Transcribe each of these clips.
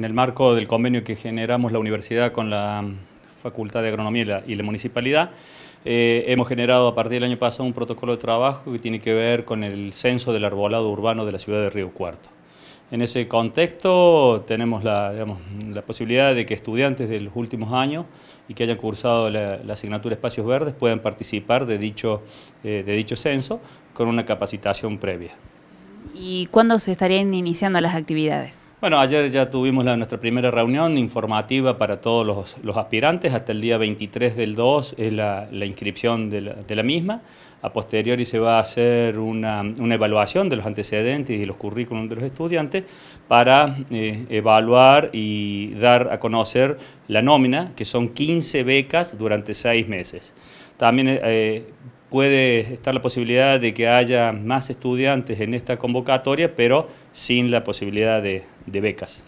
En el marco del convenio que generamos la universidad con la mm, Facultad de Agronomía y la Municipalidad, eh, hemos generado a partir del año pasado un protocolo de trabajo que tiene que ver con el censo del arbolado urbano de la ciudad de Río Cuarto. En ese contexto tenemos la, posibilidad de que estudiantes de los últimos años y que hayan cursado la, asignatura Espacios Verdes puedan participar de dicho, eh, de dicho censo con una capacitación previa. ¿Y cuándo se estarían iniciando las actividades? Bueno, ayer ya tuvimos nuestra primera reunión informativa para todos los, aspirantes. Hasta el día 23 del 2 es la, inscripción de la, misma. A posteriori se va a hacer una, evaluación de los antecedentes y los currículums de los estudiantes para eh, evaluar y dar a conocer la nómina, que son 15 becas durante 6 meses. También eh, puede estar la posibilidad de que haya más estudiantes en esta convocatoria, pero sin la posibilidad de, becas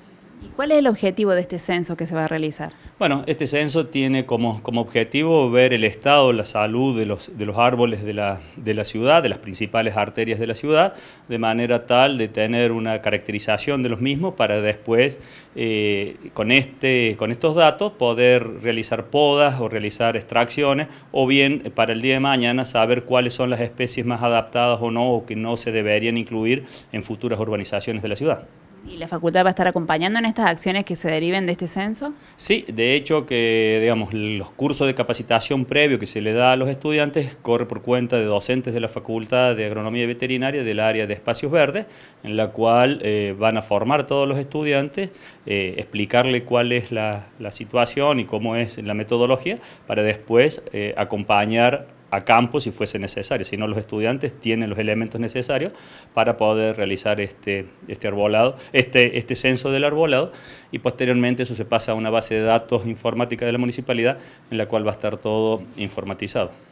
cuál es el objetivo de este censo que se va a realizar? Bueno, este censo tiene como, objetivo ver el estado, la salud de los, de los árboles de la, ciudad, de las principales arterias de la ciudad, de manera tal de tener una caracterización de los mismos para después, eh, con, este, con estos datos, poder realizar podas o realizar extracciones, o bien eh, para el día de mañana saber cuáles son las especies más adaptadas o no, o que no se deberían incluir en futuras urbanizaciones de la ciudad. ¿Y la facultad va a estar acompañando en estas acciones que se deriven de este censo? Sí, de hecho que digamos los cursos de capacitación previo que se le da a los estudiantes corre por cuenta de docentes de la Facultad de Agronomía y Veterinaria del área de Espacios Verdes, en la cual eh, van a formar todos los estudiantes, eh, explicarle cuál es la, situación y cómo es la metodología, para después eh, acompañar a campo si fuese necesario, si no los estudiantes tienen los elementos necesarios para poder realizar este, este, arbolado, este, este censo del arbolado y posteriormente eso se pasa a una base de datos informática de la municipalidad en la cual va a estar todo informatizado.